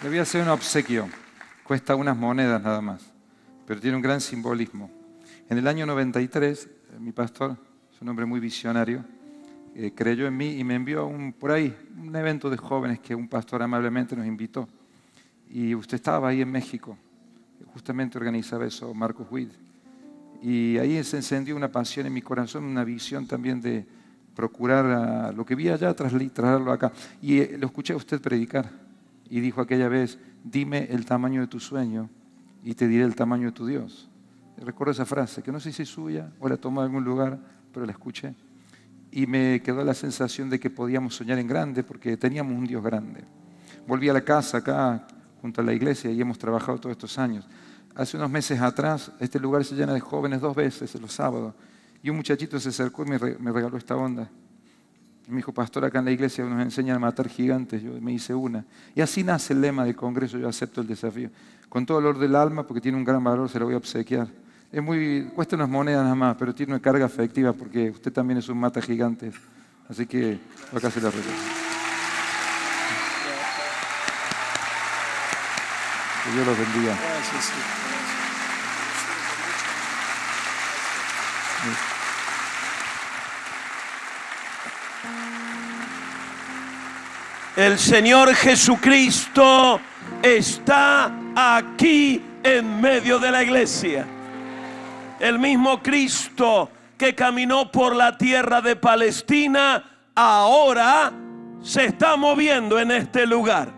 Le voy a hacer un obsequio. Cuesta unas monedas nada más, pero tiene un gran simbolismo. En el año 93, eh, mi pastor, es un hombre muy visionario, eh, creyó en mí y me envió un, por ahí un evento de jóvenes que un pastor amablemente nos invitó. Y usted estaba ahí en México, justamente organizaba eso Marcos Witt. Y ahí se encendió una pasión en mi corazón, una visión también de procurar lo que vi allá, trasladarlo acá. Y eh, lo escuché a usted predicar y dijo aquella vez, dime el tamaño de tu sueño y te diré el tamaño de tu Dios. Recuerdo esa frase, que no sé si es suya o la tomó en algún lugar, pero la escuché. Y me quedó la sensación de que podíamos soñar en grande porque teníamos un Dios grande. Volví a la casa acá, junto a la iglesia, y hemos trabajado todos estos años. Hace unos meses atrás, este lugar se llena de jóvenes dos veces, los sábados, y un muchachito se acercó y me regaló esta onda. Mi hijo pastor, acá en la iglesia nos enseña a matar gigantes. Yo me hice una. Y así nace el lema del Congreso, yo acepto el desafío. Con todo el dolor del alma, porque tiene un gran valor, se lo voy a obsequiar. Es muy, cuesta unas monedas nada más, pero tiene una carga afectiva, porque usted también es un mata gigantes. Así que acá se la regalo. Que Dios los bendiga. Gracias. El Señor Jesucristo está aquí en medio de la iglesia. El mismo Cristo que caminó por la tierra de Palestina ahora se está moviendo en este lugar.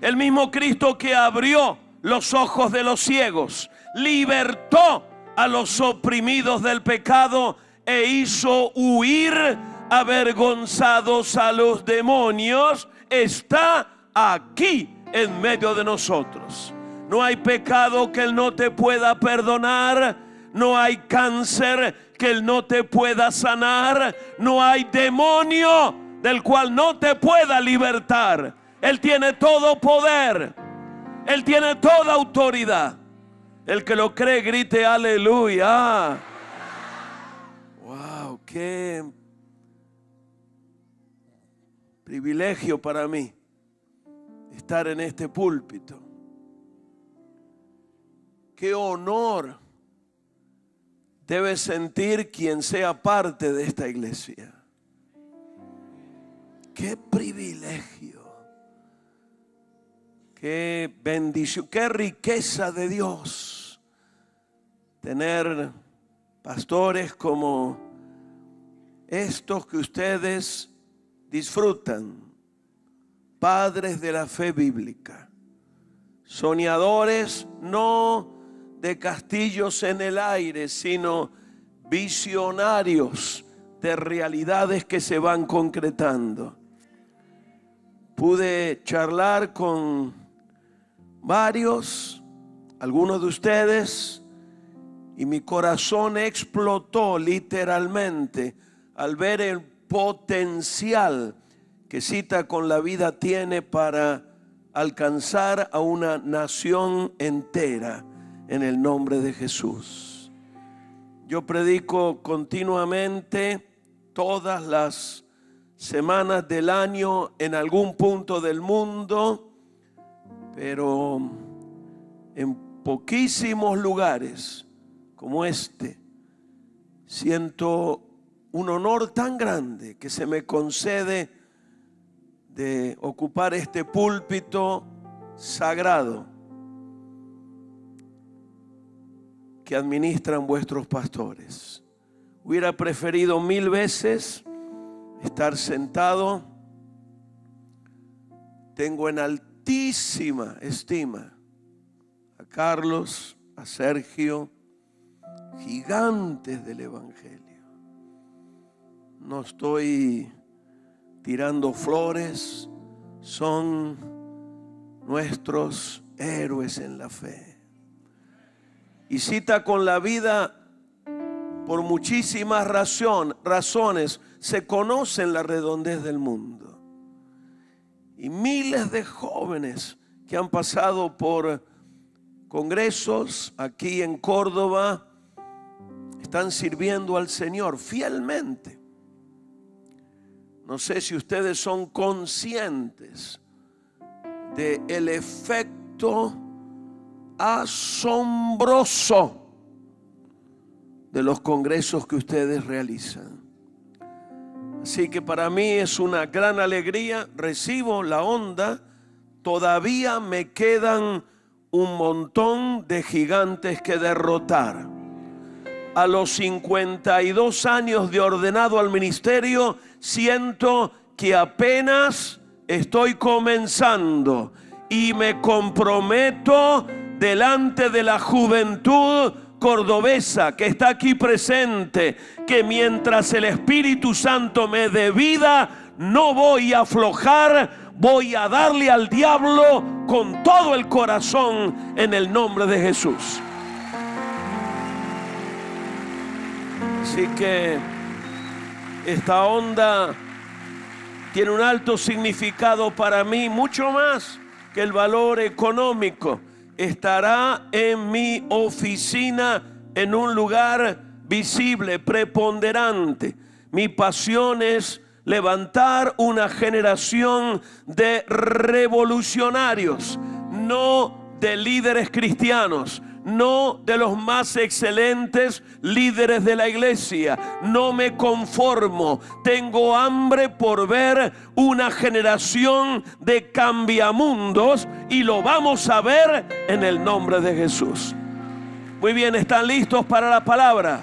El mismo Cristo que abrió los ojos de los ciegos, libertó a los oprimidos del pecado e hizo huir avergonzados a los demonios, está aquí en medio de nosotros. No hay pecado que Él no te pueda perdonar. No hay cáncer que Él no te pueda sanar. No hay demonio del cual no te pueda libertar. Él tiene todo poder. Él tiene toda autoridad. El que lo cree, grite aleluya. ¡Wow! ¡Qué privilegio para mí estar en este púlpito. Qué honor debe sentir quien sea parte de esta iglesia. Qué privilegio. Qué bendición, qué riqueza de Dios tener pastores como estos que ustedes disfrutan, padres de la fe bíblica, soñadores no de castillos en el aire, sino visionarios de realidades que se van concretando. Pude charlar con varios, algunos de ustedes, y mi corazón explotó literalmente al ver el potencial que cita con la vida tiene para alcanzar a una nación entera en el nombre de Jesús. Yo predico continuamente todas las semanas del año en algún punto del mundo, pero en poquísimos lugares como este siento un honor tan grande que se me concede de ocupar este púlpito sagrado que administran vuestros pastores. Hubiera preferido mil veces estar sentado. Tengo en altísima estima a Carlos, a Sergio, gigantes del Evangelio no estoy tirando flores, son nuestros héroes en la fe. Y cita con la vida por muchísimas razones, se conocen la redondez del mundo. Y miles de jóvenes que han pasado por congresos aquí en Córdoba están sirviendo al Señor fielmente. No sé si ustedes son conscientes del el efecto asombroso de los congresos que ustedes realizan. Así que para mí es una gran alegría, recibo la onda, todavía me quedan un montón de gigantes que derrotar. A los 52 años de ordenado al ministerio, siento que apenas estoy comenzando y me comprometo delante de la juventud cordobesa que está aquí presente, que mientras el Espíritu Santo me dé vida, no voy a aflojar, voy a darle al diablo con todo el corazón en el nombre de Jesús. Así que... Esta onda tiene un alto significado para mí, mucho más que el valor económico. Estará en mi oficina en un lugar visible, preponderante. Mi pasión es levantar una generación de revolucionarios, no de líderes cristianos, no de los más excelentes líderes de la iglesia. No me conformo. Tengo hambre por ver una generación de cambiamundos y lo vamos a ver en el nombre de Jesús. Muy bien, ¿están listos para la palabra?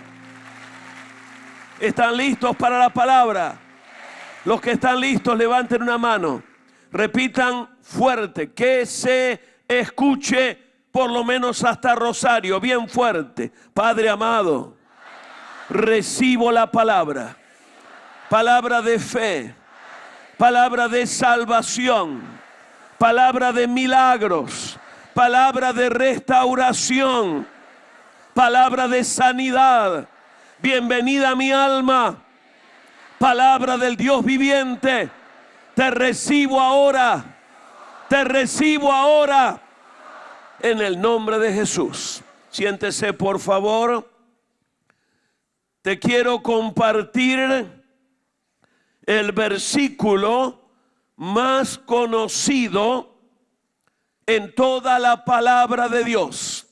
¿Están listos para la palabra? Los que están listos, levanten una mano. Repitan fuerte, que se escuche por lo menos hasta Rosario, bien fuerte. Padre amado, recibo la palabra, palabra de fe, palabra de salvación, palabra de milagros, palabra de restauración, palabra de sanidad. Bienvenida a mi alma, palabra del Dios viviente. Te recibo ahora, te recibo ahora en el nombre de Jesús. Siéntese, por favor. Te quiero compartir el versículo más conocido en toda la palabra de Dios.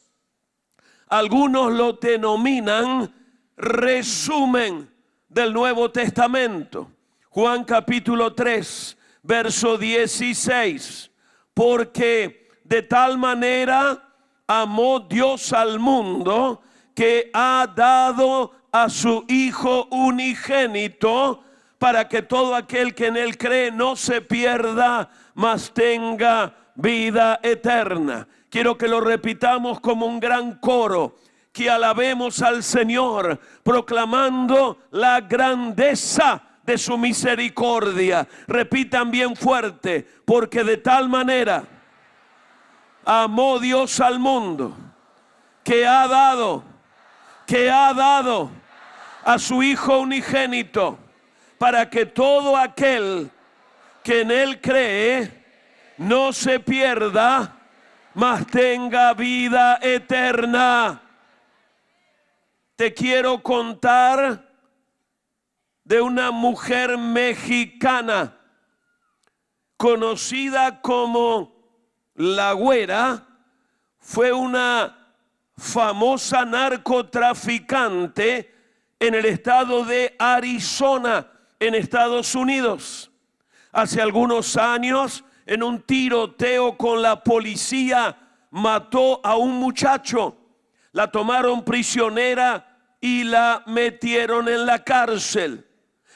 Algunos lo denominan resumen del Nuevo Testamento. Juan capítulo 3, verso 16. Porque de tal manera amó Dios al mundo que ha dado a su Hijo unigénito para que todo aquel que en él cree no se pierda, mas tenga vida eterna. Quiero que lo repitamos como un gran coro, que alabemos al Señor, proclamando la grandeza de su misericordia. Repitan bien fuerte, porque de tal manera amó Dios al mundo, que ha dado, que ha dado a su Hijo unigénito, para que todo aquel que en Él cree no se pierda, mas tenga vida eterna. Te quiero contar de una mujer mexicana conocida como la Güera fue una famosa narcotraficante en el estado de Arizona, en Estados Unidos. Hace algunos años, en un tiroteo con la policía, mató a un muchacho. La tomaron prisionera y la metieron en la cárcel.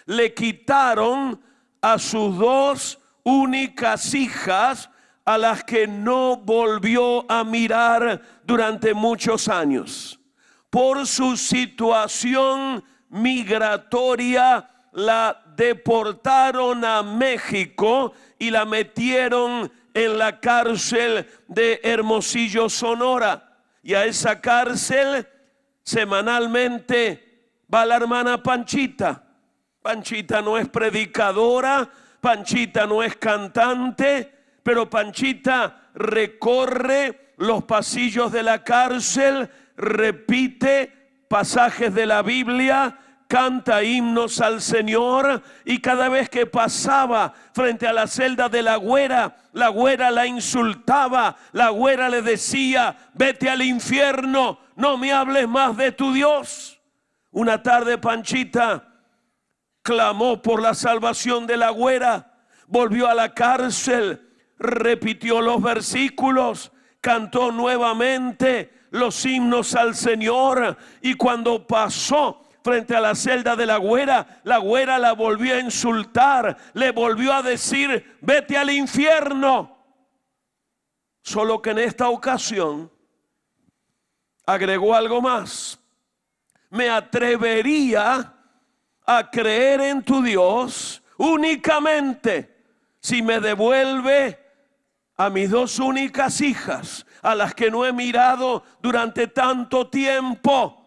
Le quitaron a sus dos únicas hijas a las que no volvió a mirar durante muchos años. Por su situación migratoria, la deportaron a México y la metieron en la cárcel de Hermosillo, Sonora. Y a esa cárcel semanalmente va la hermana Panchita. Panchita no es predicadora, Panchita no es cantante, pero Panchita recorre los pasillos de la cárcel, repite pasajes de la Biblia, canta himnos al Señor y cada vez que pasaba frente a la celda de la güera, la güera la insultaba, la güera le decía, vete al infierno, no me hables más de tu Dios. Una tarde Panchita clamó por la salvación de la güera, volvió a la cárcel, repitió los versículos, cantó nuevamente los himnos al Señor y cuando pasó frente a la celda de la güera, la güera la volvió a insultar, le volvió a decir, vete al infierno. Solo que en esta ocasión agregó algo más. Me atrevería a creer en tu Dios únicamente si me devuelve a mis dos únicas hijas, a las que no he mirado durante tanto tiempo.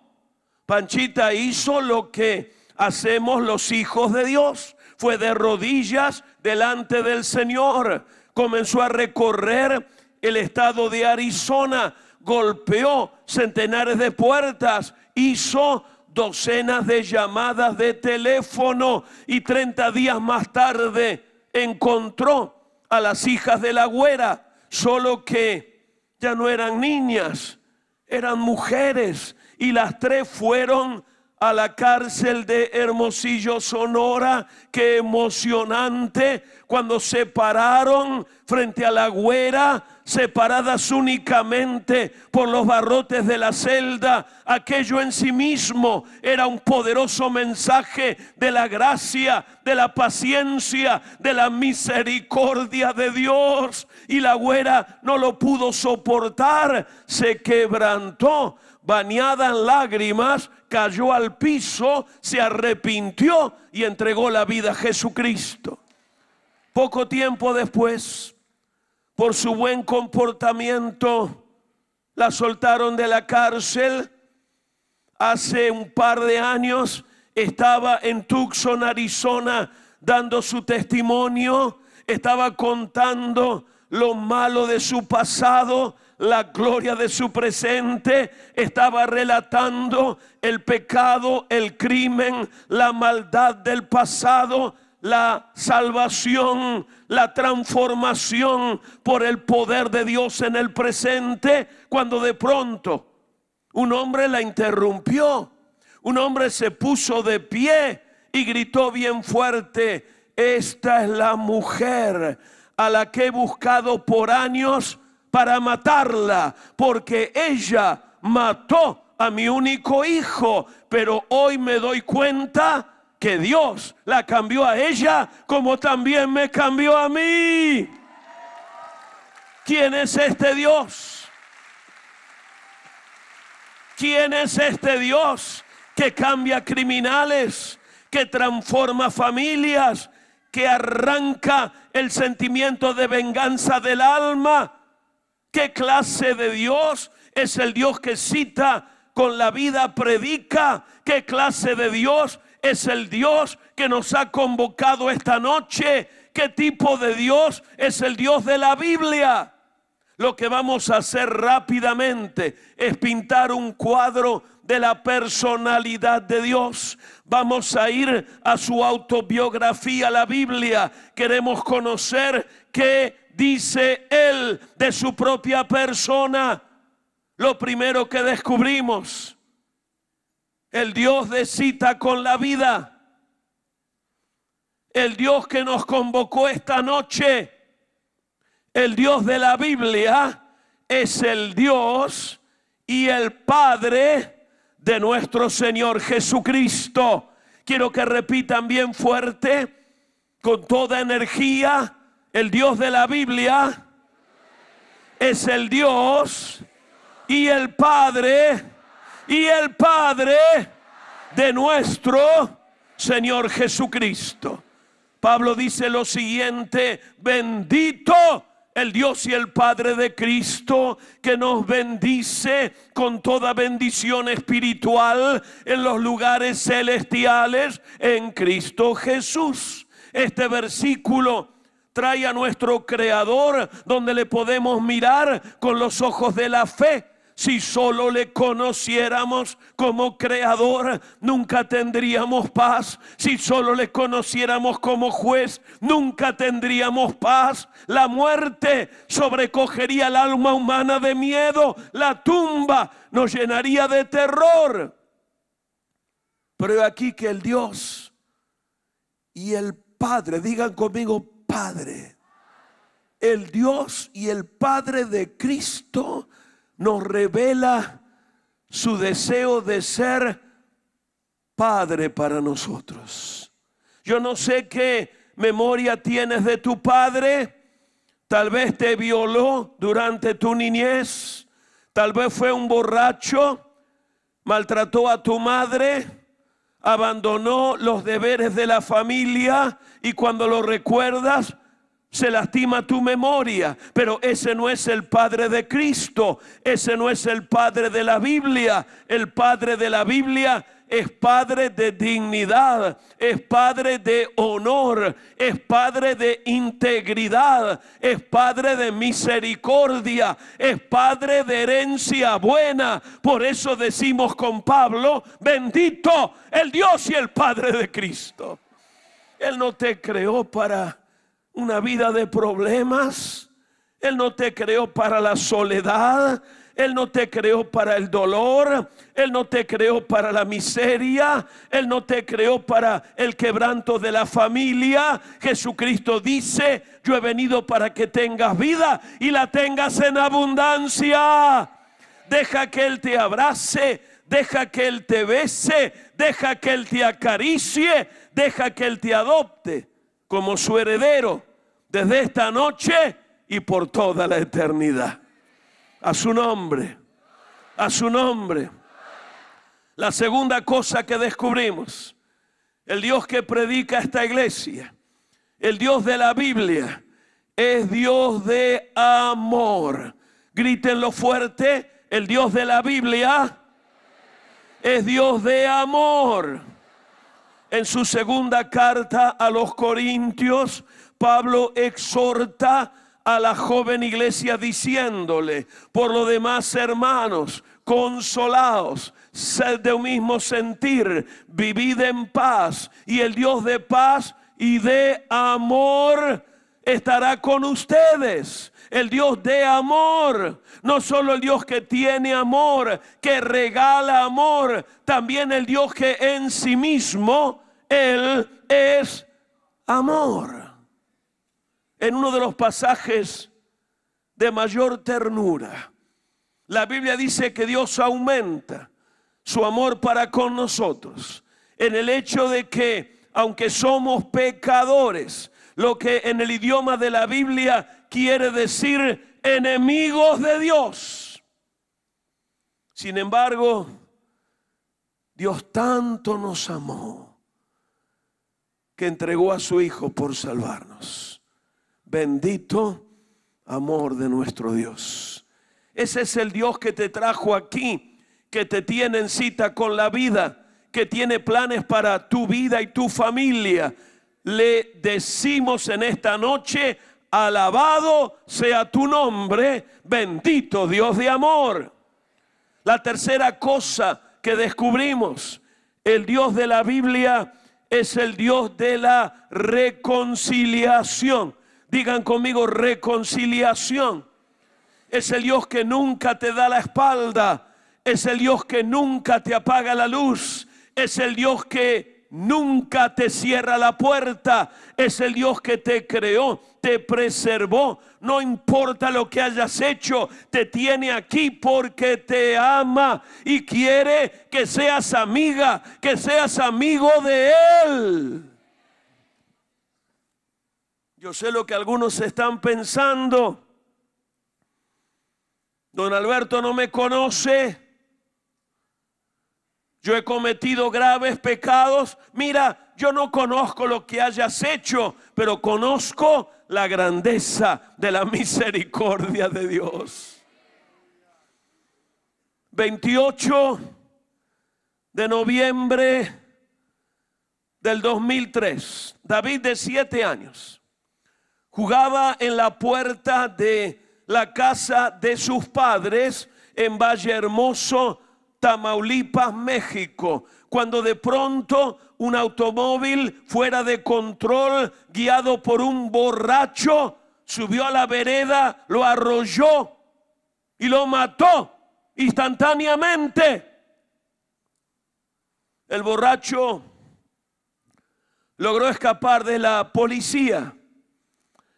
Panchita hizo lo que hacemos los hijos de Dios. Fue de rodillas delante del Señor. Comenzó a recorrer el estado de Arizona. Golpeó centenares de puertas. Hizo docenas de llamadas de teléfono. Y 30 días más tarde encontró a las hijas de la güera, solo que ya no eran niñas, eran mujeres y las tres fueron a la cárcel de Hermosillo, Sonora. que emocionante cuando se pararon frente a la güera, separadas únicamente por los barrotes de la celda. Aquello en sí mismo era un poderoso mensaje de la gracia, de la paciencia, de la misericordia de Dios. Y la güera no lo pudo soportar, se quebrantó bañada en lágrimas, cayó al piso, se arrepintió y entregó la vida a Jesucristo. Poco tiempo después, por su buen comportamiento, la soltaron de la cárcel. Hace un par de años estaba en Tucson, Arizona, dando su testimonio, estaba contando lo malo de su pasado, la gloria de su presente, estaba relatando el pecado, el crimen, la maldad del pasado, la salvación, la transformación por el poder de Dios en el presente, cuando de pronto un hombre la interrumpió, un hombre se puso de pie y gritó bien fuerte, esta es la mujer a la que he buscado por años para matarla, porque ella mató a mi único hijo, pero hoy me doy cuenta que Dios la cambió a ella como también me cambió a mí. ¿Quién es este Dios? ¿Quién es este Dios que cambia criminales, que transforma familias, que arranca el sentimiento de venganza del alma? ¿Qué clase de Dios es el Dios que cita con la vida predica? ¿Qué clase de Dios es el Dios que nos ha convocado esta noche? ¿Qué tipo de Dios es el Dios de la Biblia? Lo que vamos a hacer rápidamente es pintar un cuadro de la personalidad de Dios. Vamos a ir a su autobiografía, la Biblia. Queremos conocer qué dice él de su propia persona, lo primero que descubrimos, el Dios de cita con la vida, el Dios que nos convocó esta noche, el Dios de la Biblia, es el Dios y el Padre de nuestro Señor Jesucristo. Quiero que repitan bien fuerte, con toda energía el Dios de la Biblia es el Dios y el Padre y el Padre de nuestro Señor Jesucristo. Pablo dice lo siguiente, bendito el Dios y el Padre de Cristo, que nos bendice con toda bendición espiritual en los lugares celestiales en Cristo Jesús. Este versículo trae a nuestro Creador, donde le podemos mirar con los ojos de la fe. Si solo le conociéramos como creador, nunca tendríamos paz. Si solo le conociéramos como juez, nunca tendríamos paz. La muerte sobrecogería al alma humana de miedo. La tumba nos llenaría de terror. Pero aquí que el Dios y el Padre, digan conmigo, Padre. El Dios y el Padre de Cristo nos revela su deseo de ser Padre para nosotros. Yo no sé qué memoria tienes de tu Padre. Tal vez te violó durante tu niñez. Tal vez fue un borracho. Maltrató a tu madre abandonó los deberes de la familia y cuando lo recuerdas se lastima tu memoria, pero ese no es el Padre de Cristo, ese no es el Padre de la Biblia, el Padre de la Biblia es padre de dignidad, es padre de honor, es padre de integridad, es padre de misericordia, es padre de herencia buena. Por eso decimos con Pablo, bendito el Dios y el Padre de Cristo. Él no te creó para una vida de problemas. Él no te creó para la soledad. Él no te creó para el dolor, Él no te creó para la miseria, Él no te creó para el quebranto de la familia. Jesucristo dice, yo he venido para que tengas vida y la tengas en abundancia. Deja que Él te abrace, deja que Él te bese, deja que Él te acaricie, deja que Él te adopte como su heredero desde esta noche y por toda la eternidad. A su nombre. A su nombre. La segunda cosa que descubrimos, el Dios que predica esta iglesia, el Dios de la Biblia, es Dios de amor. Grítenlo fuerte, el Dios de la Biblia es Dios de amor. En su segunda carta a los Corintios, Pablo exhorta a la joven iglesia diciéndole, por lo demás hermanos, consolaos, sed de un mismo sentir, vivid en paz y el Dios de paz y de amor estará con ustedes. El Dios de amor, no solo el Dios que tiene amor, que regala amor, también el Dios que en sí mismo, Él es amor en uno de los pasajes de mayor ternura. La Biblia dice que Dios aumenta su amor para con nosotros en el hecho de que, aunque somos pecadores, lo que en el idioma de la Biblia quiere decir enemigos de Dios. Sin embargo, Dios tanto nos amó que entregó a su Hijo por salvarnos. Bendito amor de nuestro Dios. Ese es el Dios que te trajo aquí, que te tiene en cita con la vida, que tiene planes para tu vida y tu familia. Le decimos en esta noche, alabado sea tu nombre, bendito Dios de amor. La tercera cosa que descubrimos, el Dios de la Biblia es el Dios de la reconciliación. Digan conmigo reconciliación. Es el Dios que nunca te da la espalda. Es el Dios que nunca te apaga la luz. Es el Dios que nunca te cierra la puerta. Es el Dios que te creó, te preservó. No importa lo que hayas hecho, te tiene aquí porque te ama y quiere que seas amiga, que seas amigo de Él. Yo sé lo que algunos están pensando. Don Alberto no me conoce. Yo he cometido graves pecados. Mira, yo no conozco lo que hayas hecho, pero conozco la grandeza de la misericordia de Dios. 28 de noviembre del 2003, David de siete años Jugaba en la puerta de la casa de sus padres en Valle Hermoso, Tamaulipas, México, cuando de pronto un automóvil fuera de control, guiado por un borracho, subió a la vereda, lo arrolló y lo mató instantáneamente. El borracho logró escapar de la policía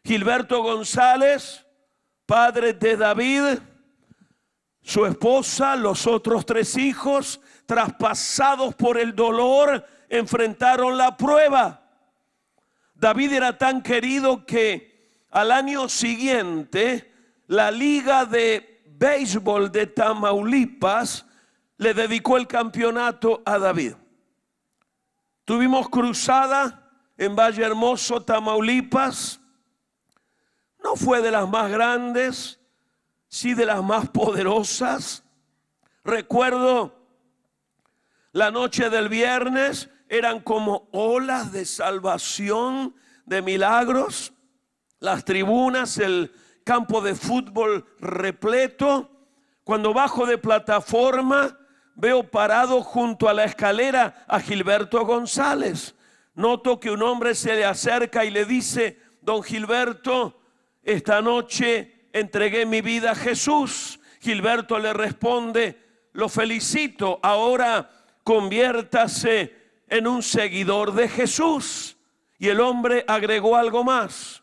Gilberto González, padre de David, su esposa, los otros tres hijos, traspasados por el dolor, enfrentaron la prueba. David era tan querido que al año siguiente la liga de béisbol de Tamaulipas le dedicó el campeonato a David. Tuvimos cruzada en Valle Hermoso, Tamaulipas, no fue de las más grandes, sí de las más poderosas. Recuerdo la noche del viernes, eran como olas de salvación, de milagros, las tribunas, el campo de fútbol repleto. Cuando bajo de plataforma, veo parado junto a la escalera a Gilberto González. Noto que un hombre se le acerca y le dice, don Gilberto, esta noche entregué mi vida a Jesús. Gilberto le responde, lo felicito, ahora conviértase en un seguidor de Jesús. Y el hombre agregó algo más.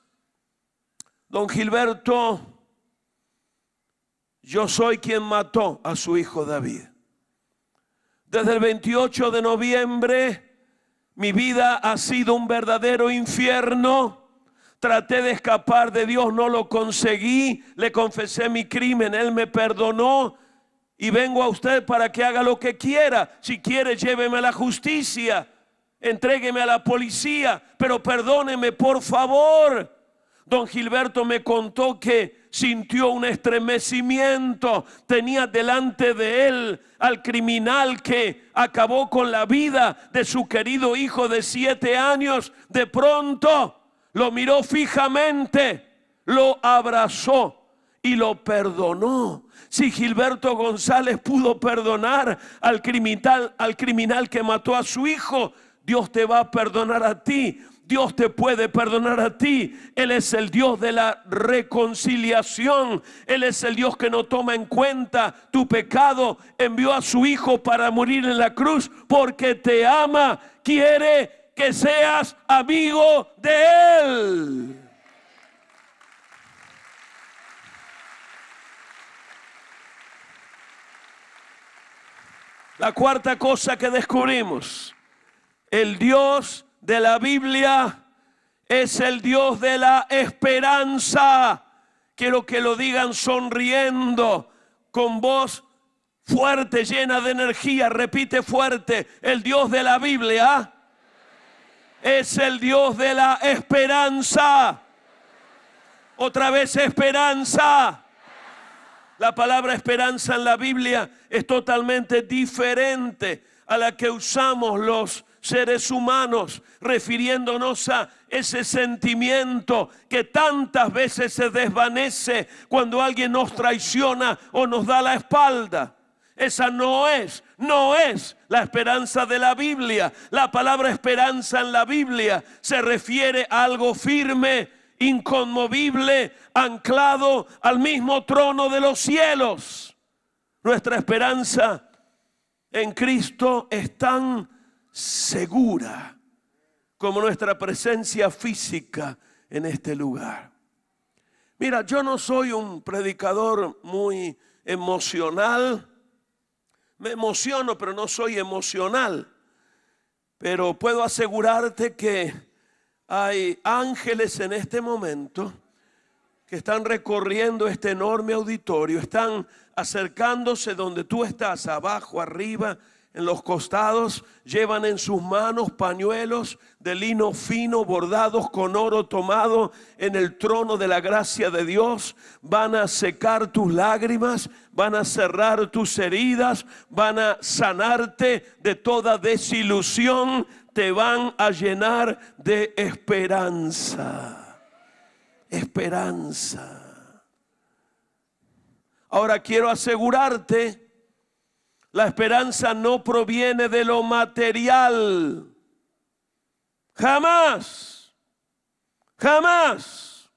Don Gilberto, yo soy quien mató a su hijo David. Desde el 28 de noviembre mi vida ha sido un verdadero infierno Traté de escapar de Dios, no lo conseguí. Le confesé mi crimen, Él me perdonó. Y vengo a usted para que haga lo que quiera. Si quiere, lléveme a la justicia. Entrégueme a la policía. Pero perdóneme, por favor. Don Gilberto me contó que sintió un estremecimiento. Tenía delante de él al criminal que acabó con la vida de su querido hijo de siete años. De pronto lo miró fijamente, lo abrazó y lo perdonó. Si Gilberto González pudo perdonar al criminal, al criminal que mató a su hijo, Dios te va a perdonar a ti. Dios te puede perdonar a ti. Él es el Dios de la reconciliación. Él es el Dios que no toma en cuenta tu pecado. Envió a su Hijo para morir en la cruz porque te ama, quiere que seas amigo de Él. La cuarta cosa que descubrimos, el Dios de la Biblia es el Dios de la esperanza. Quiero que lo digan sonriendo, con voz fuerte, llena de energía. Repite fuerte, el Dios de la Biblia es el Dios de la esperanza. Otra vez esperanza. La palabra esperanza en la Biblia es totalmente diferente a la que usamos los seres humanos, refiriéndonos a ese sentimiento que tantas veces se desvanece cuando alguien nos traiciona o nos da la espalda. Esa no es no es la esperanza de la Biblia. La palabra esperanza en la Biblia se refiere a algo firme, inconmovible, anclado al mismo trono de los cielos. Nuestra esperanza en Cristo es tan segura como nuestra presencia física en este lugar. Mira, yo no soy un predicador muy emocional, me emociono, pero no soy emocional. Pero puedo asegurarte que hay ángeles en este momento que están recorriendo este enorme auditorio, están acercándose donde tú estás, abajo, arriba, en los costados, llevan en sus manos pañuelos de lino fino bordados con oro tomado en el trono de la gracia de Dios. Van a secar tus lágrimas, van a cerrar tus heridas, van a sanarte de toda desilusión, te van a llenar de esperanza. Esperanza. Ahora quiero asegurarte la esperanza no proviene de lo material. Jamás. Jamás.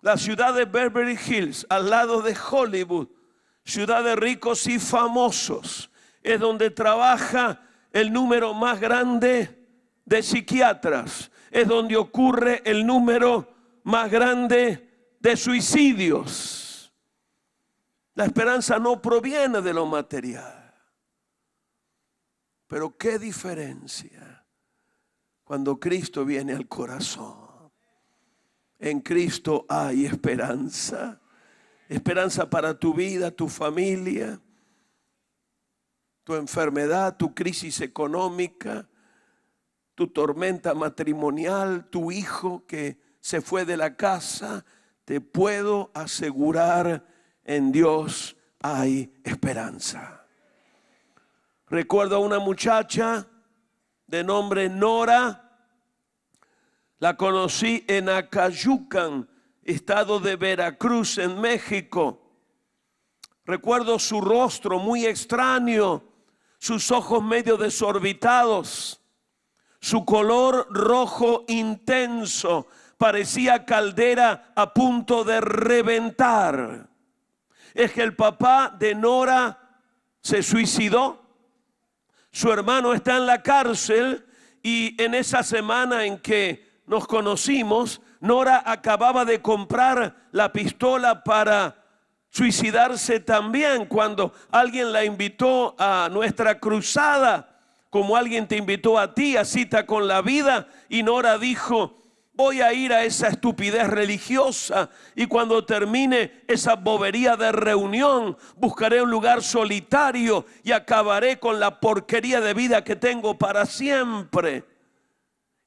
La ciudad de Beverly Hills, al lado de Hollywood, ciudad de ricos y famosos, es donde trabaja el número más grande de psiquiatras, es donde ocurre el número más grande de suicidios. La esperanza no proviene de lo material. Pero qué diferencia cuando Cristo viene al corazón. En Cristo hay esperanza. Esperanza para tu vida, tu familia, tu enfermedad, tu crisis económica, tu tormenta matrimonial, tu hijo que se fue de la casa. Te puedo asegurar en Dios hay esperanza. Recuerdo a una muchacha de nombre Nora. La conocí en Acayucan, estado de Veracruz, en México. Recuerdo su rostro muy extraño, sus ojos medio desorbitados, su color rojo intenso, parecía caldera a punto de reventar es que el papá de Nora se suicidó, su hermano está en la cárcel y en esa semana en que nos conocimos, Nora acababa de comprar la pistola para suicidarse también cuando alguien la invitó a nuestra cruzada, como alguien te invitó a ti, a cita con la vida, y Nora dijo, voy a ir a esa estupidez religiosa y cuando termine esa bobería de reunión, buscaré un lugar solitario y acabaré con la porquería de vida que tengo para siempre.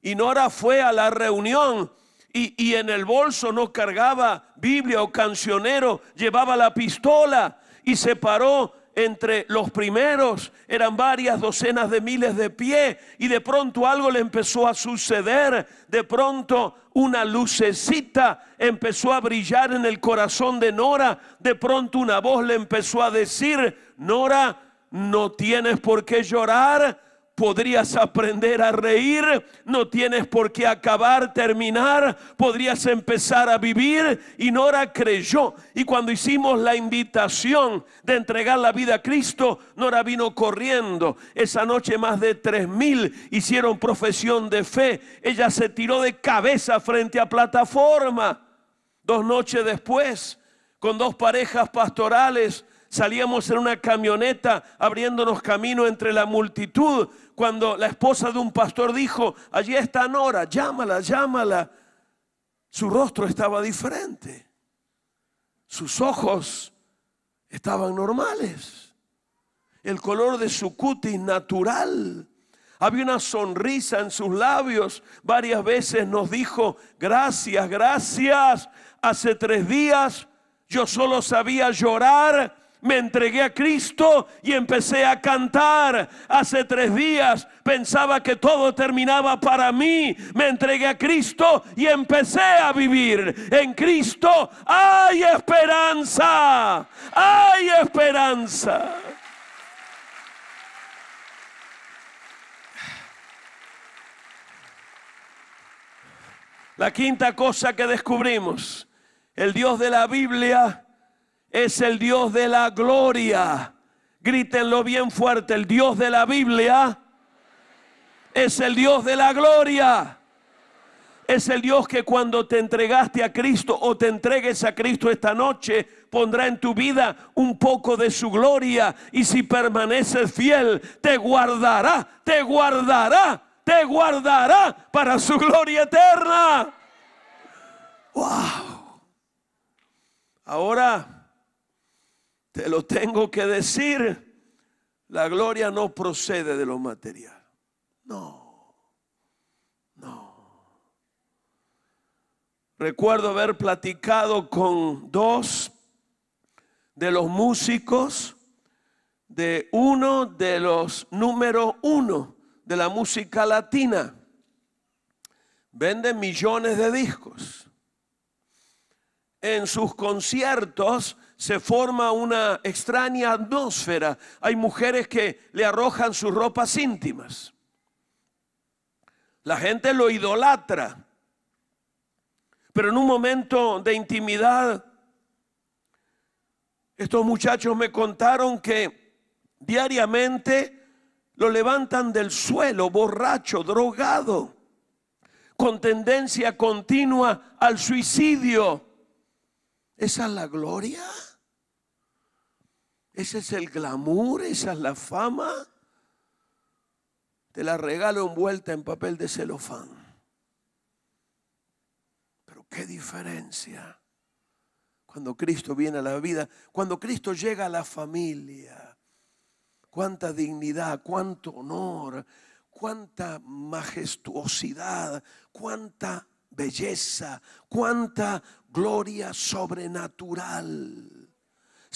Y Nora fue a la reunión y, y en el bolso no cargaba Biblia o cancionero, llevaba la pistola y se paró entre los primeros eran varias docenas de miles de pie y de pronto algo le empezó a suceder, de pronto una lucecita empezó a brillar en el corazón de Nora, de pronto una voz le empezó a decir, Nora, no tienes por qué llorar, podrías aprender a reír, no tienes por qué acabar, terminar, podrías empezar a vivir. Y Nora creyó. Y cuando hicimos la invitación de entregar la vida a Cristo, Nora vino corriendo. Esa noche más de tres mil hicieron profesión de fe. Ella se tiró de cabeza frente a plataforma. Dos noches después, con dos parejas pastorales, salíamos en una camioneta abriéndonos camino entre la multitud cuando la esposa de un pastor dijo, allí está Nora, llámala, llámala, su rostro estaba diferente, sus ojos estaban normales, el color de su cutis natural. Había una sonrisa en sus labios. Varias veces nos dijo, gracias, gracias. Hace tres días yo solo sabía llorar me entregué a Cristo y empecé a cantar. Hace tres días pensaba que todo terminaba para mí. Me entregué a Cristo y empecé a vivir. En Cristo hay esperanza. Hay esperanza. La quinta cosa que descubrimos, el Dios de la Biblia es el Dios de la gloria. Grítenlo bien fuerte, el Dios de la Biblia es el Dios de la gloria. Es el Dios que cuando te entregaste a Cristo o te entregues a Cristo esta noche, pondrá en tu vida un poco de su gloria. Y si permaneces fiel, te guardará, te guardará, te guardará para su gloria eterna. ¡Wow! Ahora te lo tengo que decir. La gloria no procede de lo material. No. No. Recuerdo haber platicado con dos de los músicos de uno de los número uno de la música latina. Vende millones de discos. En sus conciertos se forma una extraña atmósfera. Hay mujeres que le arrojan sus ropas íntimas. La gente lo idolatra. Pero en un momento de intimidad, estos muchachos me contaron que diariamente lo levantan del suelo, borracho, drogado, con tendencia continua al suicidio. ¿Esa es la gloria? Ese es el glamour, esa es la fama. Te la regalo envuelta en papel de celofán. Pero qué diferencia cuando Cristo viene a la vida, cuando Cristo llega a la familia. Cuánta dignidad, cuánto honor, cuánta majestuosidad, cuánta belleza, cuánta gloria sobrenatural.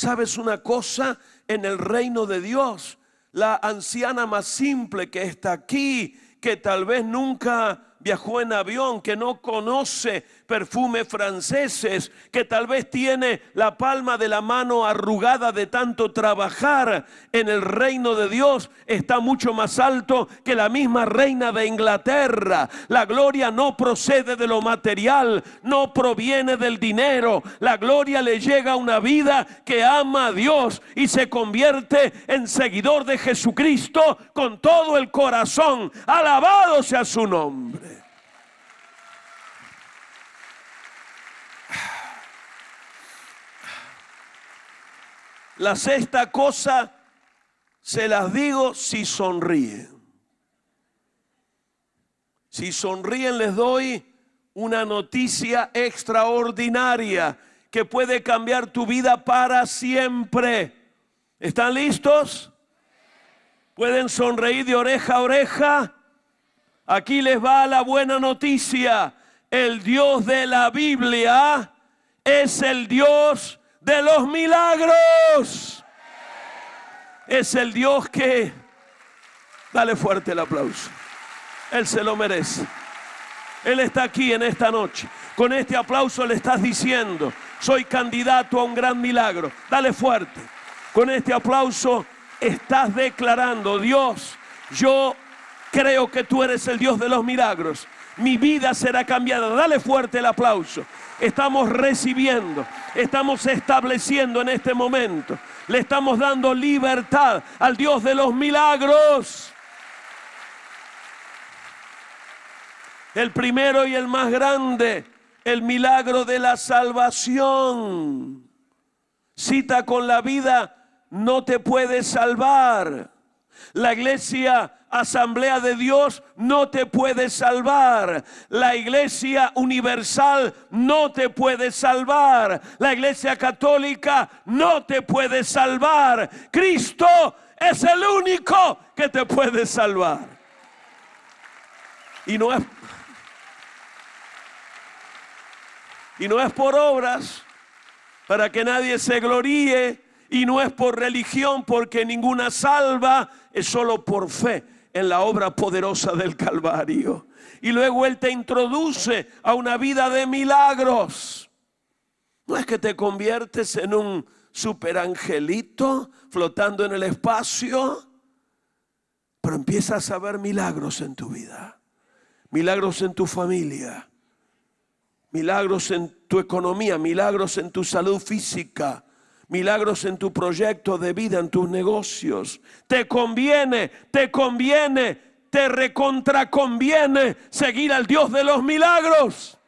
¿Sabes una cosa? En el reino de Dios, la anciana más simple que está aquí, que tal vez nunca viajó en avión, que no conoce perfumes franceses, que tal vez tiene la palma de la mano arrugada de tanto trabajar en el reino de Dios, está mucho más alto que la misma reina de Inglaterra. La gloria no procede de lo material, no proviene del dinero. La gloria le llega a una vida que ama a Dios y se convierte en seguidor de Jesucristo con todo el corazón. Alabado sea su nombre. La sexta cosa, se las digo si sonríen. Si sonríen les doy una noticia extraordinaria que puede cambiar tu vida para siempre. ¿Están listos? ¿Pueden sonreír de oreja a oreja? Aquí les va la buena noticia. El Dios de la Biblia es el Dios de los milagros. Es el Dios que... Dale fuerte el aplauso. Él se lo merece. Él está aquí en esta noche. Con este aplauso le estás diciendo, soy candidato a un gran milagro. Dale fuerte. Con este aplauso estás declarando, Dios, yo creo que tú eres el Dios de los milagros mi vida será cambiada. Dale fuerte el aplauso. Estamos recibiendo, estamos estableciendo en este momento. Le estamos dando libertad al Dios de los milagros. El primero y el más grande, el milagro de la salvación. Cita con la vida no te puedes salvar. La iglesia asamblea de Dios no te puede salvar. La iglesia universal no te puede salvar. La iglesia católica no te puede salvar. Cristo es el único que te puede salvar. Y no es Y no es por obras para que nadie se gloríe y no es por religión porque ninguna salva, es solo por fe en la obra poderosa del Calvario. Y luego Él te introduce a una vida de milagros. No es que te conviertes en un superangelito flotando en el espacio, pero empiezas a ver milagros en tu vida, milagros en tu familia, milagros en tu economía, milagros en tu salud física, milagros en tu proyecto de vida, en tus negocios. Te conviene, te conviene, te conviene seguir al Dios de los milagros.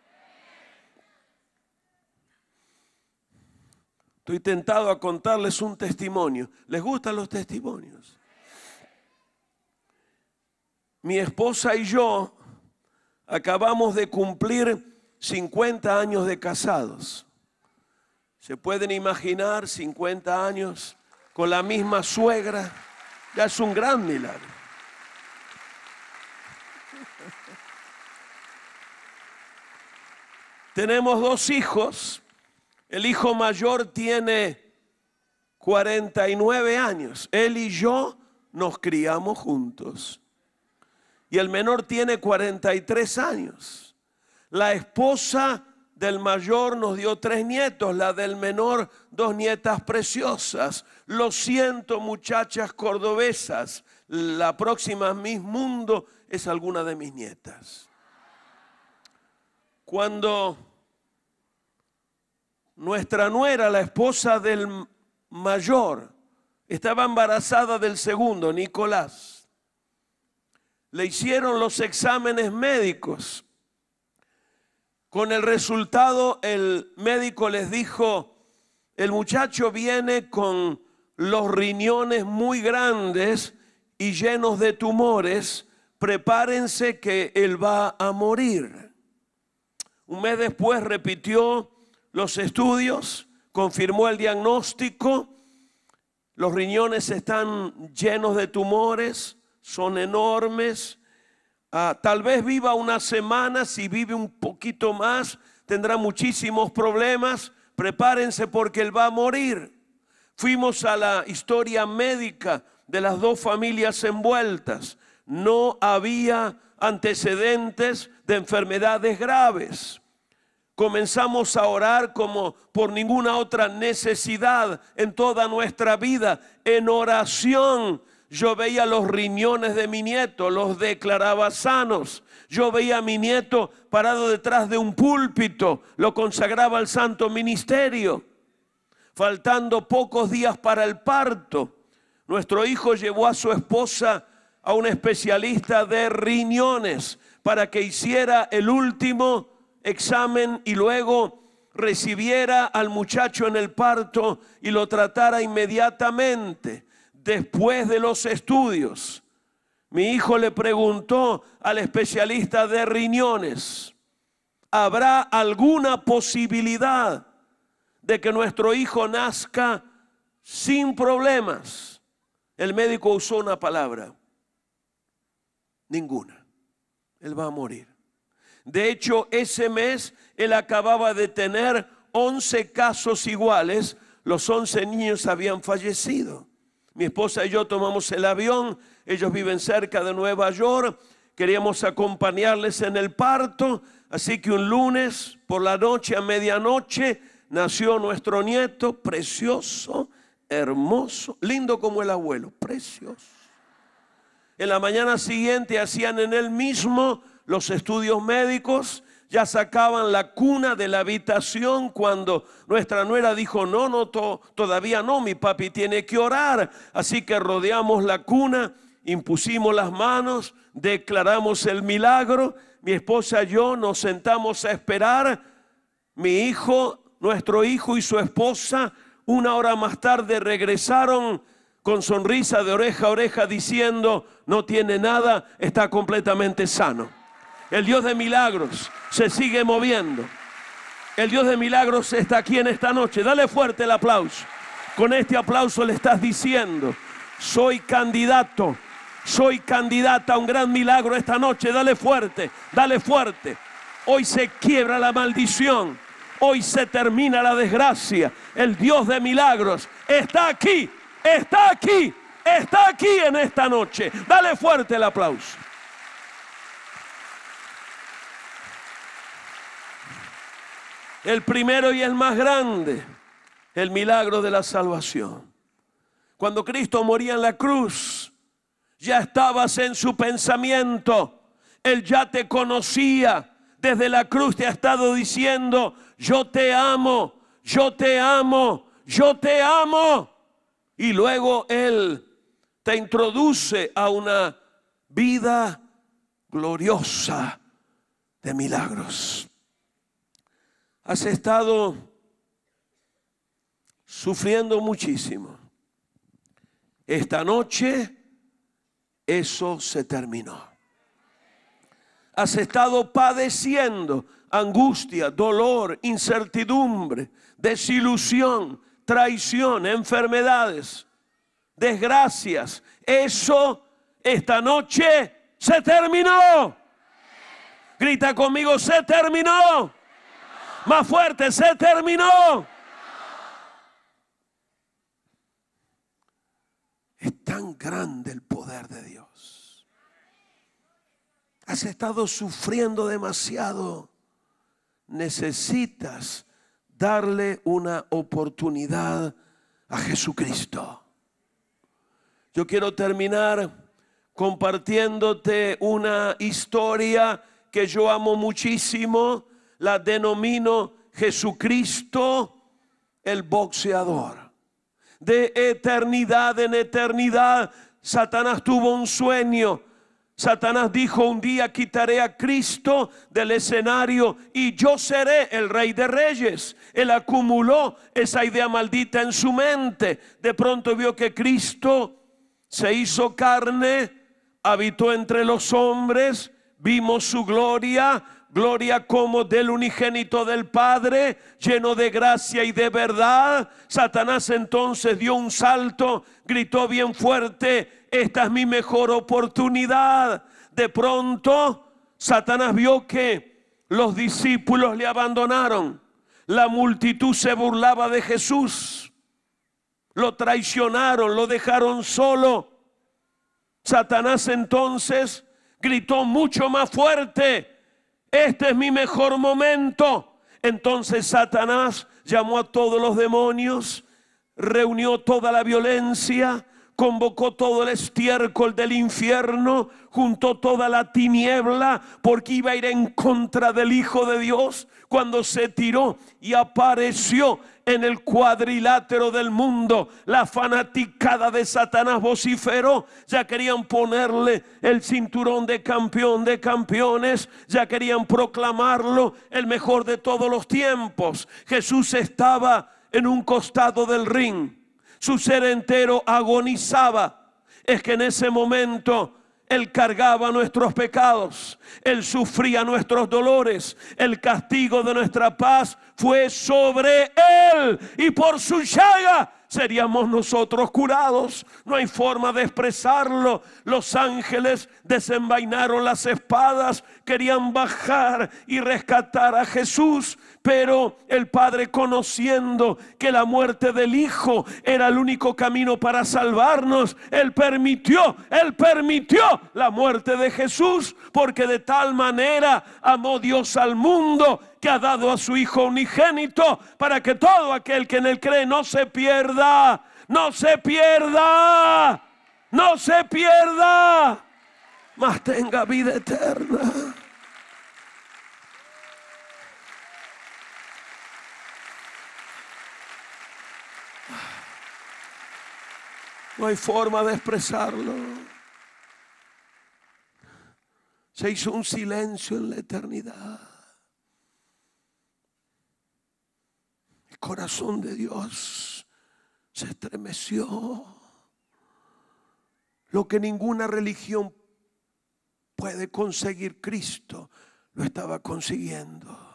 Estoy tentado a contarles un testimonio. ¿Les gustan los testimonios? Mi esposa y yo acabamos de cumplir 50 años de casados. ¿Se pueden imaginar 50 años con la misma suegra? Ya es un gran milagro. Tenemos dos hijos. El hijo mayor tiene 49 años. Él y yo nos criamos juntos. Y el menor tiene 43 años. La esposa del mayor nos dio tres nietos, la del menor dos nietas preciosas. Lo siento muchachas cordobesas, la próxima Miss Mundo es alguna de mis nietas. Cuando nuestra nuera, la esposa del mayor, estaba embarazada del segundo, Nicolás, le hicieron los exámenes médicos con el resultado, el médico les dijo, el muchacho viene con los riñones muy grandes y llenos de tumores, prepárense que él va a morir. Un mes después repitió los estudios, confirmó el diagnóstico, los riñones están llenos de tumores, son enormes, Ah, tal vez viva una semana, si vive un poquito más, tendrá muchísimos problemas. Prepárense porque él va a morir. Fuimos a la historia médica de las dos familias envueltas. No había antecedentes de enfermedades graves. Comenzamos a orar como por ninguna otra necesidad en toda nuestra vida. En oración yo veía los riñones de mi nieto, los declaraba sanos. Yo veía a mi nieto parado detrás de un púlpito, lo consagraba al santo ministerio. Faltando pocos días para el parto, nuestro hijo llevó a su esposa a un especialista de riñones para que hiciera el último examen y luego recibiera al muchacho en el parto y lo tratara inmediatamente después de los estudios. Mi hijo le preguntó al especialista de riñones, ¿habrá alguna posibilidad de que nuestro hijo nazca sin problemas? El médico usó una palabra, ninguna. Él va a morir. De hecho, ese mes él acababa de tener 11 casos iguales. Los 11 niños habían fallecido. Mi esposa y yo tomamos el avión, ellos viven cerca de Nueva York, queríamos acompañarles en el parto, así que un lunes por la noche a medianoche nació nuestro nieto, precioso, hermoso, lindo como el abuelo, precioso. En la mañana siguiente hacían en él mismo los estudios médicos ya sacaban la cuna de la habitación cuando nuestra nuera dijo, no, no, todavía no, mi papi tiene que orar. Así que rodeamos la cuna, impusimos las manos, declaramos el milagro, mi esposa y yo nos sentamos a esperar, mi hijo, nuestro hijo y su esposa, una hora más tarde regresaron con sonrisa de oreja a oreja diciendo, no tiene nada, está completamente sano. El Dios de milagros se sigue moviendo. El Dios de milagros está aquí en esta noche. Dale fuerte el aplauso. Con este aplauso le estás diciendo, soy candidato, soy candidata a un gran milagro esta noche. Dale fuerte, dale fuerte. Hoy se quiebra la maldición. Hoy se termina la desgracia. El Dios de milagros está aquí, está aquí, está aquí en esta noche. Dale fuerte el aplauso. el primero y el más grande, el milagro de la salvación. Cuando Cristo moría en la cruz, ya estabas en su pensamiento, Él ya te conocía, desde la cruz te ha estado diciendo, yo te amo, yo te amo, yo te amo. Y luego Él te introduce a una vida gloriosa de milagros has estado sufriendo muchísimo. Esta noche eso se terminó. Has estado padeciendo angustia, dolor, incertidumbre, desilusión, traición, enfermedades, desgracias. Eso esta noche se terminó. Grita conmigo, se terminó más fuerte, se terminó. Es tan grande el poder de Dios. Has estado sufriendo demasiado. Necesitas darle una oportunidad a Jesucristo. Yo quiero terminar compartiéndote una historia que yo amo muchísimo la denomino Jesucristo el boxeador. De eternidad en eternidad, Satanás tuvo un sueño. Satanás dijo, un día quitaré a Cristo del escenario y yo seré el rey de reyes. Él acumuló esa idea maldita en su mente. De pronto vio que Cristo se hizo carne, habitó entre los hombres, vimos su gloria, gloria como del unigénito del Padre, lleno de gracia y de verdad. Satanás entonces dio un salto, gritó bien fuerte, esta es mi mejor oportunidad. De pronto, Satanás vio que los discípulos le abandonaron, la multitud se burlaba de Jesús, lo traicionaron, lo dejaron solo. Satanás entonces gritó mucho más fuerte este es mi mejor momento. Entonces Satanás llamó a todos los demonios, reunió toda la violencia, convocó todo el estiércol del infierno, juntó toda la tiniebla, porque iba a ir en contra del Hijo de Dios, cuando se tiró y apareció en el cuadrilátero del mundo. La fanaticada de Satanás vociferó. Ya querían ponerle el cinturón de campeón de campeones. Ya querían proclamarlo el mejor de todos los tiempos. Jesús estaba en un costado del ring. Su ser entero agonizaba. Es que en ese momento él cargaba nuestros pecados, Él sufría nuestros dolores, el castigo de nuestra paz fue sobre Él y por su llaga seríamos nosotros curados. No hay forma de expresarlo. Los ángeles desenvainaron las espadas, querían bajar y rescatar a Jesús, pero el Padre conociendo que la muerte del Hijo era el único camino para salvarnos, Él permitió, Él permitió la muerte de Jesús, porque de tal manera amó Dios al mundo que ha dado a su Hijo unigénito para que todo aquel que en Él cree no se pierda, no se pierda, no se pierda. Más tenga vida eterna. No hay forma de expresarlo. Se hizo un silencio en la eternidad. El corazón de Dios se estremeció. Lo que ninguna religión puede conseguir Cristo, lo estaba consiguiendo.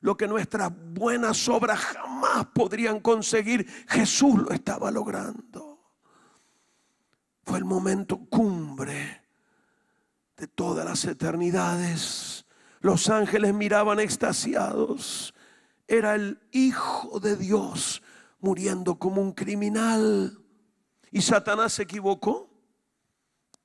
Lo que nuestras buenas obras jamás podrían conseguir, Jesús lo estaba logrando. Fue el momento cumbre de todas las eternidades. Los ángeles miraban extasiados. Era el Hijo de Dios muriendo como un criminal. ¿Y Satanás se equivocó?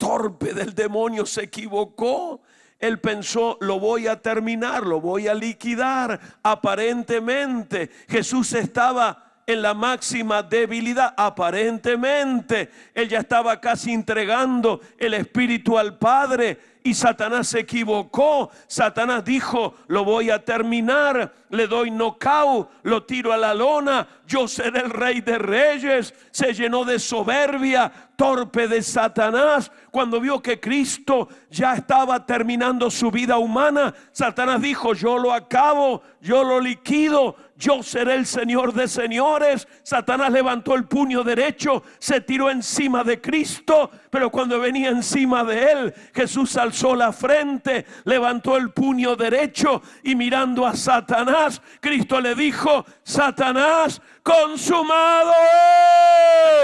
torpe del demonio se equivocó. Él pensó, lo voy a terminar, lo voy a liquidar. Aparentemente Jesús estaba en la máxima debilidad. Aparentemente Él ya estaba casi entregando el Espíritu al Padre. Y Satanás se equivocó. Satanás dijo, lo voy a terminar, le doy nocao, lo tiro a la lona, yo seré el rey de reyes. Se llenó de soberbia, torpe de Satanás, cuando vio que Cristo ya estaba terminando su vida humana, Satanás dijo, yo lo acabo, yo lo liquido, yo seré el Señor de señores. Satanás levantó el puño derecho, se tiró encima de Cristo, pero cuando venía encima de él, Jesús alzó la frente, levantó el puño derecho y mirando a Satanás, Cristo le dijo, Satanás, consumado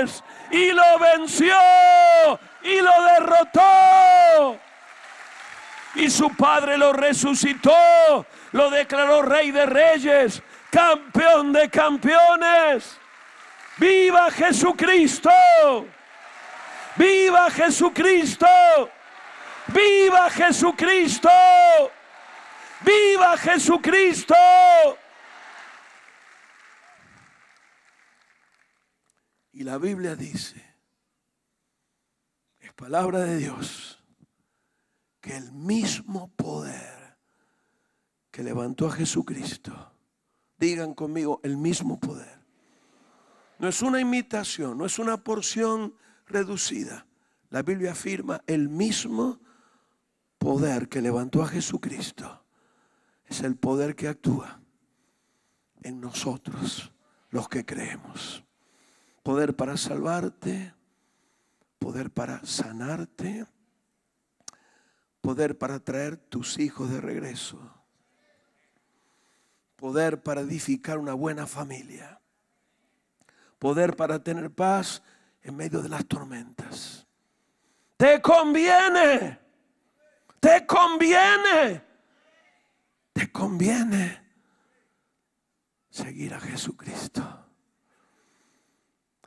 es y lo venció y lo derrotó. Y su Padre lo resucitó, lo declaró Rey de Reyes, campeón de campeones. ¡Viva Jesucristo! ¡Viva Jesucristo! ¡Viva Jesucristo! ¡Viva Jesucristo! Y la Biblia dice, es palabra de Dios, que el mismo poder que levantó a Jesucristo, digan conmigo, el mismo poder. No es una imitación, no es una porción reducida. La Biblia afirma el mismo poder que levantó a Jesucristo. Es el poder que actúa en nosotros, los que creemos poder para salvarte, poder para sanarte, poder para traer tus hijos de regreso, poder para edificar una buena familia, poder para tener paz en medio de las tormentas. Te conviene, te conviene, te conviene seguir a Jesucristo.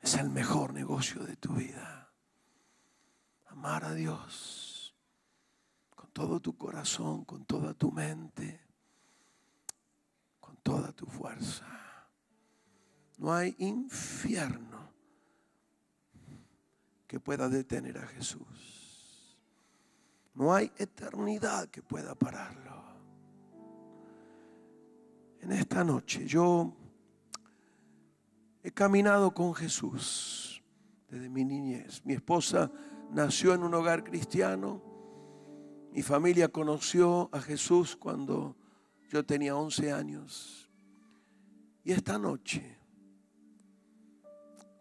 Es el mejor negocio de tu vida. Amar a Dios con todo tu corazón, con toda tu mente, con toda tu fuerza. No hay infierno que pueda detener a Jesús. No hay eternidad que pueda pararlo. En esta noche yo He caminado con Jesús desde mi niñez. Mi esposa nació en un hogar cristiano. Mi familia conoció a Jesús cuando yo tenía 11 años. Y esta noche,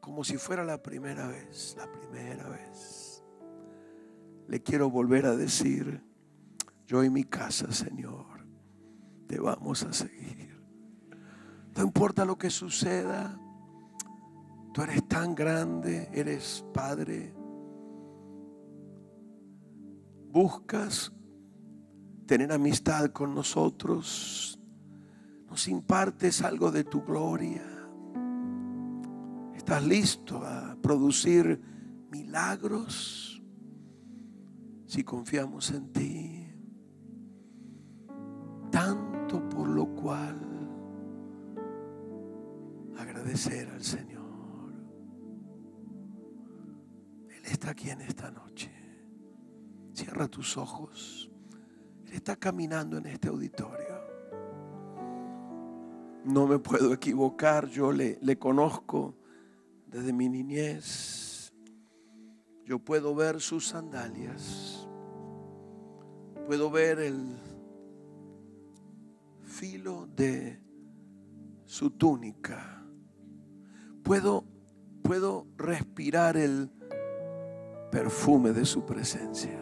como si fuera la primera vez, la primera vez, le quiero volver a decir, yo y mi casa, Señor, te vamos a seguir. No importa lo que suceda, Tú eres tan grande, eres Padre. Buscas tener amistad con nosotros. Nos impartes algo de tu gloria. Estás listo a producir milagros si confiamos en ti. Tanto por lo cual agradecer al Señor. está aquí en esta noche. Cierra tus ojos. Él está caminando en este auditorio. No me puedo equivocar, yo le, conozco desde mi niñez. Yo puedo ver sus sandalias. Puedo ver el filo de su túnica. Puedo, puedo respirar el perfume de su presencia.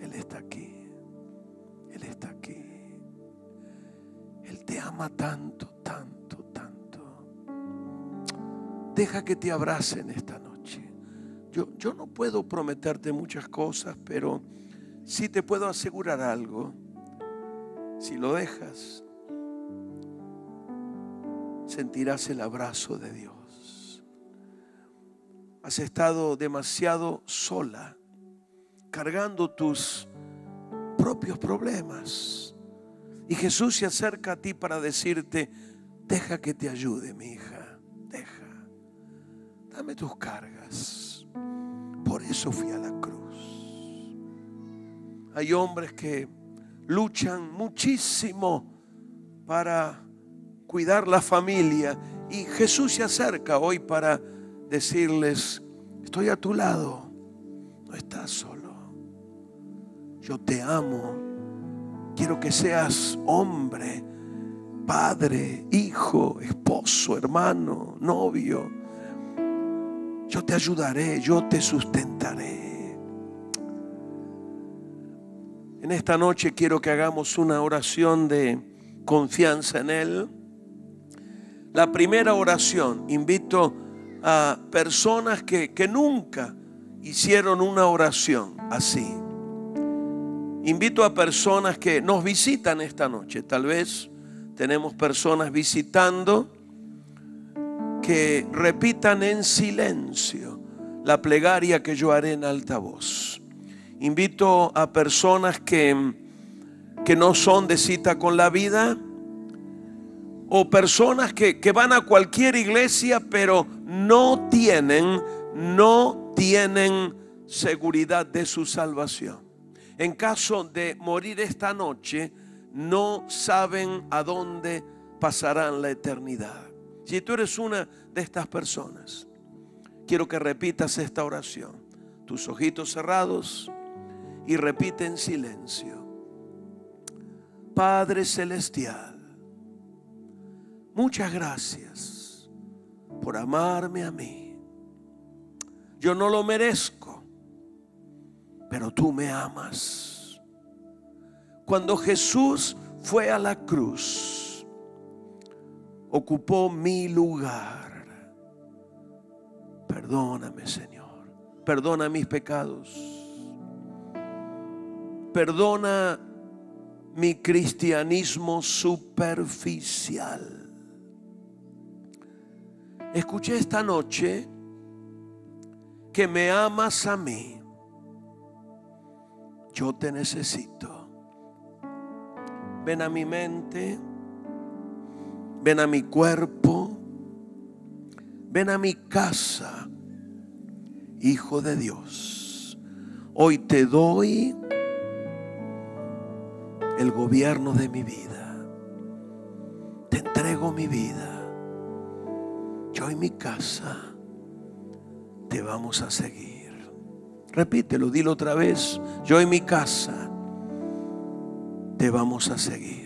Él está aquí. Él está aquí. Él te ama tanto, tanto, tanto. Deja que te abracen esta noche. Yo, yo no puedo prometerte muchas cosas, pero sí te puedo asegurar algo. Si lo dejas, sentirás el abrazo de Dios. Has estado demasiado sola, cargando tus propios problemas. Y Jesús se acerca a ti para decirte, deja que te ayude, mi hija, deja. Dame tus cargas. Por eso fui a la cruz. Hay hombres que luchan muchísimo para cuidar la familia y Jesús se acerca hoy para decirles, estoy a tu lado, no estás solo. Yo te amo. Quiero que seas hombre, padre, hijo, esposo, hermano, novio. Yo te ayudaré, yo te sustentaré. En esta noche quiero que hagamos una oración de confianza en Él. La primera oración, invito a personas que, nunca hicieron una oración así. Invito a personas que nos visitan esta noche. Tal vez tenemos personas visitando que repitan en silencio la plegaria que yo haré en alta voz Invito a personas que, que no son de cita con la vida, o personas que, van a cualquier iglesia pero no tienen, no tienen seguridad de su salvación. En caso de morir esta noche, no saben a dónde pasarán la eternidad. Si tú eres una de estas personas, quiero que repitas esta oración. Tus ojitos cerrados y repite en silencio. Padre Celestial muchas gracias por amarme a mí. Yo no lo merezco, pero tú me amas. Cuando Jesús fue a la cruz, ocupó mi lugar. Perdóname, Señor. Perdona mis pecados. Perdona mi cristianismo superficial escuché esta noche que me amas a mí. Yo te necesito. Ven a mi mente, ven a mi cuerpo, ven a mi casa, Hijo de Dios. Hoy te doy el gobierno de mi vida. Te entrego mi vida yo y mi casa te vamos a seguir. Repítelo, dilo otra vez, yo en mi casa te vamos a seguir.